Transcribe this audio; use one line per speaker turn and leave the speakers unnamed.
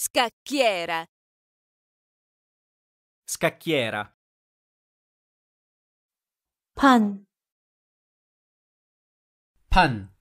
Scacchiera.
Scacchiera.
Pan. Pan.